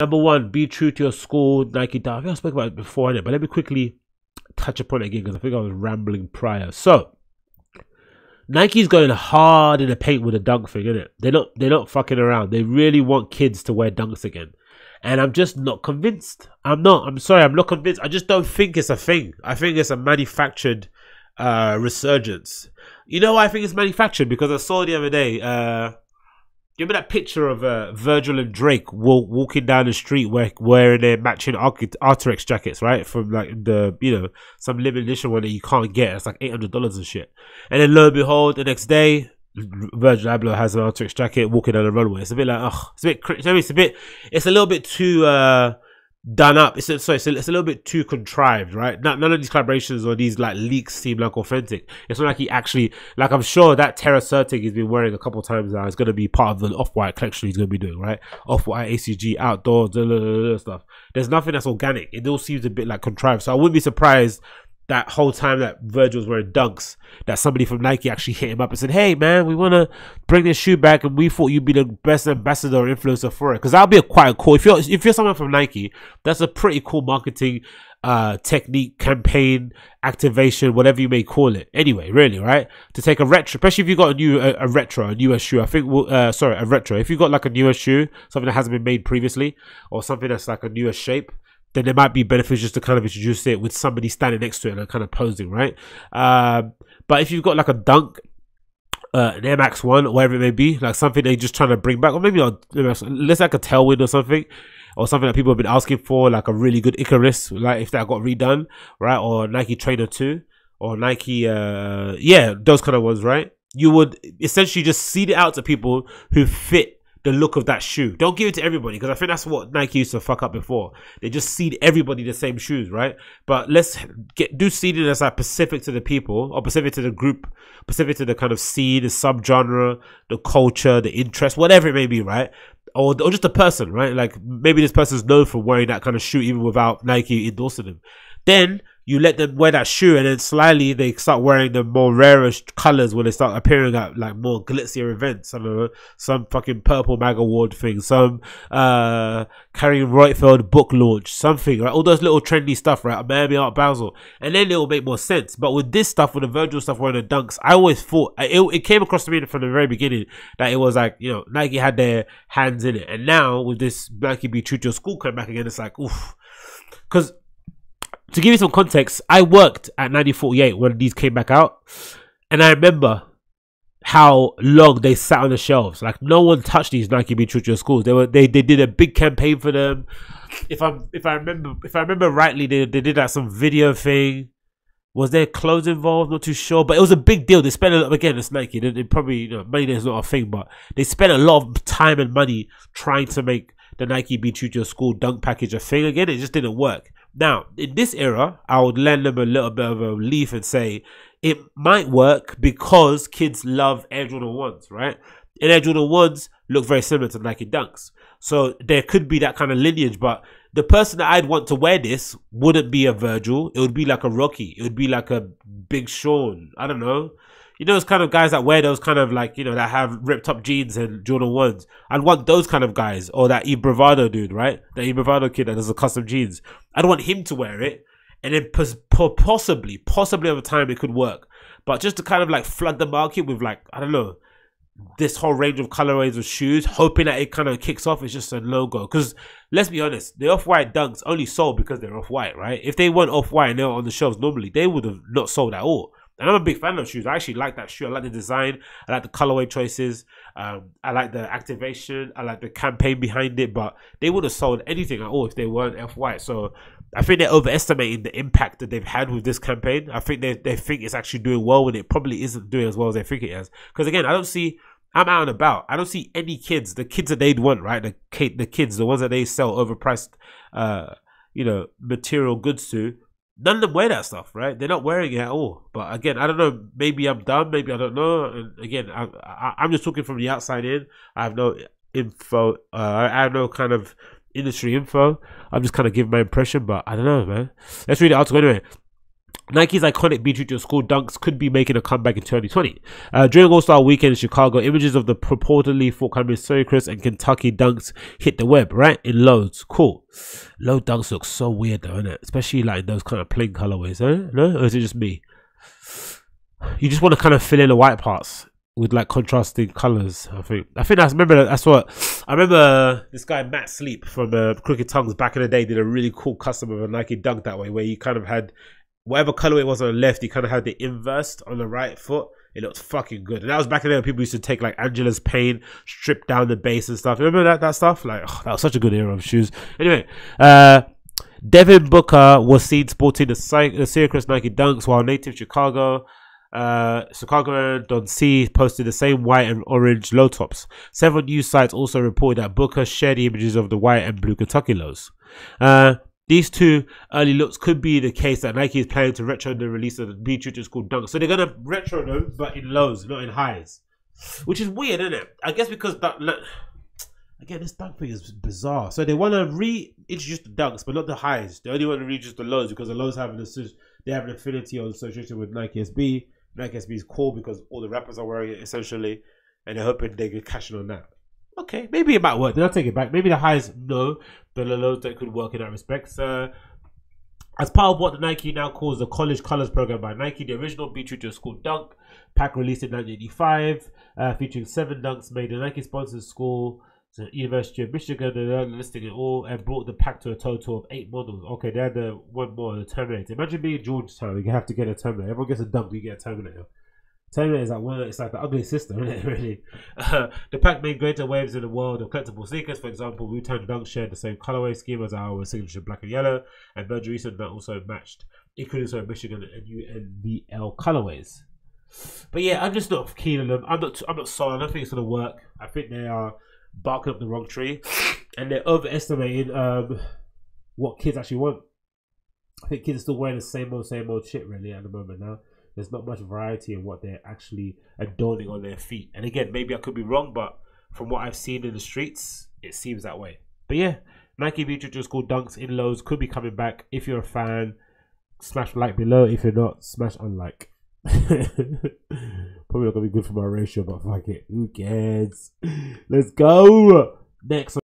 Number one, be true to your school Nike dad. I think I spoke about it before, but let me quickly touch upon it again because I think I was rambling prior. So, Nike's going hard in the paint with the dunk thing, isn't it? They're not they're not fucking around. They really want kids to wear dunks again. And I'm just not convinced. I'm not. I'm sorry, I'm not convinced. I just don't think it's a thing. I think it's a manufactured uh, resurgence. You know I think it's manufactured? Because I saw the other day, uh, Give me that picture of uh, Virgil and Drake walk, walking down the street wearing their matching Arterex jackets, right? From like the, you know, some limited edition one that you can't get. It's like $800 and shit. And then lo and behold, the next day, Virgil Abloh has an Arterex jacket walking down the runway. It's a bit like, ugh, it's a bit, it's a bit, it's a little bit too, uh, done up. It's sorry, it's a, it's a, little bit too contrived, right? Not, none of these collaborations or these like leaks seem like authentic. It's not like he actually like I'm sure that Terra Certic he's been wearing a couple times now is going to be part of the off white collection he's going to be doing, right? Off white ACG outdoor blah, blah, blah, stuff. There's nothing that's organic. It all seems a bit like contrived. So I wouldn't be surprised that whole time that Virgil was wearing dunks, that somebody from Nike actually hit him up and said, "Hey man, we want to bring this shoe back, and we thought you'd be the best ambassador or influencer for it." Because that'll be a quite cool. If you're if you're someone from Nike, that's a pretty cool marketing uh, technique, campaign, activation, whatever you may call it. Anyway, really, right? To take a retro, especially if you have got a new a, a retro, a newer shoe. I think, we'll, uh, sorry, a retro. If you have got like a newer shoe, something that hasn't been made previously, or something that's like a newer shape then it might be beneficial to kind of introduce it with somebody standing next to it and kind of posing, right? Um, but if you've got like a dunk uh, an Air Max One, or whatever it may be, like something they're just trying to bring back, or maybe a, like a tailwind or something, or something that people have been asking for, like a really good Icarus, like if that got redone, right, or Nike Trainer Two, or Nike, uh, yeah, those kind of ones, right? You would essentially just seed it out to people who fit the look of that shoe. Don't give it to everybody because I think that's what Nike used to fuck up before. They just seed everybody the same shoes, right? But let's get do seeding as like specific to the people or specific to the group, specific to the kind of seed, the subgenre, the culture, the interest, whatever it may be, right? Or, or just a person, right? Like maybe this person's known for wearing that kind of shoe even without Nike endorsing them. Then you let them wear that shoe and then slightly they start wearing the more rarest colors when they start appearing at like more glitzier events. some some fucking purple mag award thing, some uh carrying Reutfeld book launch, something, right? All those little trendy stuff, right? Miami Art Basel. And then it'll make more sense. But with this stuff, with the Virgil stuff, wearing the dunks, I always thought it, it came across to me from the very beginning that it was like, you know, Nike had their hands in it. And now with this Nike Be True to Your School come back again, it's like, oof. Because to give you some context, I worked at 1948 when these came back out, and I remember how long they sat on the shelves. Like no one touched these Nike to Your schools. They were they, they did a big campaign for them. If I'm if I remember if I remember rightly, they they did like some video thing. Was there clothes involved? Not too sure, but it was a big deal. They spent a, again. It's Nike. They, they probably you know, money is not a thing, but they spent a lot of time and money trying to make the Nike Beach Children school dunk package a thing. Again, it just didn't work. Now, in this era, I would lend them a little bit of a relief and say it might work because kids love Air Jordan 1s, right? And Air Jordan 1s look very similar to Nike Dunks. So there could be that kind of lineage, but the person that I'd want to wear this wouldn't be a Virgil. It would be like a Rocky. It would be like a Big Sean. I don't know you know, those kind of guys that wear those kind of like, you know, that have ripped up jeans and Jordan 1s. I'd want those kind of guys or that E dude, right? That E kid that does the custom jeans. I'd want him to wear it. And then possibly, possibly over time it could work. But just to kind of like flood the market with like, I don't know, this whole range of colorways of shoes, hoping that it kind of kicks off. It's just a logo. Because let's be honest, the off white dunks only sold because they're off white, right? If they weren't off white and they were on the shelves normally, they would have not sold at all. And I'm a big fan of shoes. I actually like that shoe. I like the design. I like the colorway choices. Um, I like the activation. I like the campaign behind it. But they would have sold anything at all if they weren't F White. So I think they're overestimating the impact that they've had with this campaign. I think they, they think it's actually doing well when it probably isn't doing as well as they think it is. Because again, I don't see I'm out and about. I don't see any kids, the kids that they'd want, right? The the kids, the ones that they sell overpriced, uh, you know, material goods to none of them wear that stuff, right? They're not wearing it at all. But again, I don't know. Maybe I'm dumb. Maybe I don't know. And again, I, I, I'm just talking from the outside in. I have no info. Uh, I have no kind of industry info. I'm just kind of giving my impression, but I don't know, man. Let's read the article anyway. Nike's iconic Beetroot Your School dunks could be making a comeback in 2020. Uh, during All Star Weekend in Chicago, images of the purportedly forthcoming Syracuse and Kentucky dunks hit the web, right? In loads. Cool. Low dunks look so weird though, it? Especially like those kind of plain colorways, eh? No? Or is it just me? You just want to kind of fill in the white parts with like contrasting colors, I think. I think that's, remember, that's what, I remember uh, this guy Matt Sleep from uh, Crooked Tongues back in the day did a really cool custom of a Nike dunk that way, where he kind of had whatever color it was on the left, he kind of had the inverse on the right foot. It looked fucking good. And that was back in the day people used to take like Angela's paint, strip down the base and stuff. Remember that that stuff? Like oh, that was such a good era of shoes. Anyway, uh, Devin Booker was seen sporting the, Sy- the Syracuse Nike Dunks while native Chicago. Uh, Chicago Don C posted the same white and orange low tops. Several news sites also reported that Booker shared images of the white and blue Kentucky lows. Uh, these two early looks could be the case that Nike is planning to retro the release of the b which is called Dunk. So they're going to retro them, but in lows, not in highs. Which is weird, isn't it? I guess because that. Look, again, this dunk thing is bizarre. So they want to reintroduce the dunks, but not the highs. They only want to reintroduce the lows because the lows have an they have an affinity or association with Nike SB. Nike SB is cool because all the rappers are wearing it essentially, and they're hoping they get cashing on that okay, maybe it might work. Then I'll take it back. Maybe the highs, no, the lows that could work in that respect. So, as part of what the Nike now calls the College Colors program by Nike, the original Beatrice to School Dunk pack released in 1985, uh, featuring seven dunks made in Nike sponsored school. The University of Michigan, they're listing it all and brought the pack to a total of eight models. Okay, they had the one more, the Terminator. Imagine being Georgetown, you have to get a Terminator. Everyone gets a dunk, you get a Terminator. Terminator is like well, it's like the ugly system, isn't it? Really, uh, the pack made greater waves in the world of collectible sneakers. For example, Wu Tang Dunk shared the same colorway scheme as our signature black and yellow, and Virgil recent that also matched, including so Michigan and U N B L colorways. But yeah, I'm just not keen on them. I'm not. I'm not sold. I don't think it's gonna work. I think they are barking up the wrong tree, and they're overestimating um, what kids actually want. I think kids are still wearing the same old, same old shit really at the moment now there's not much variety in what they're actually adorning on their feet. And again, maybe I could be wrong, but from what I've seen in the streets, it seems that way. But yeah, Nike V just called Dunks in lows could be coming back. If you're a fan, smash like below. If you're not, smash unlike. Probably not gonna be good for my ratio, but fuck it. Who cares? Let's go. Next.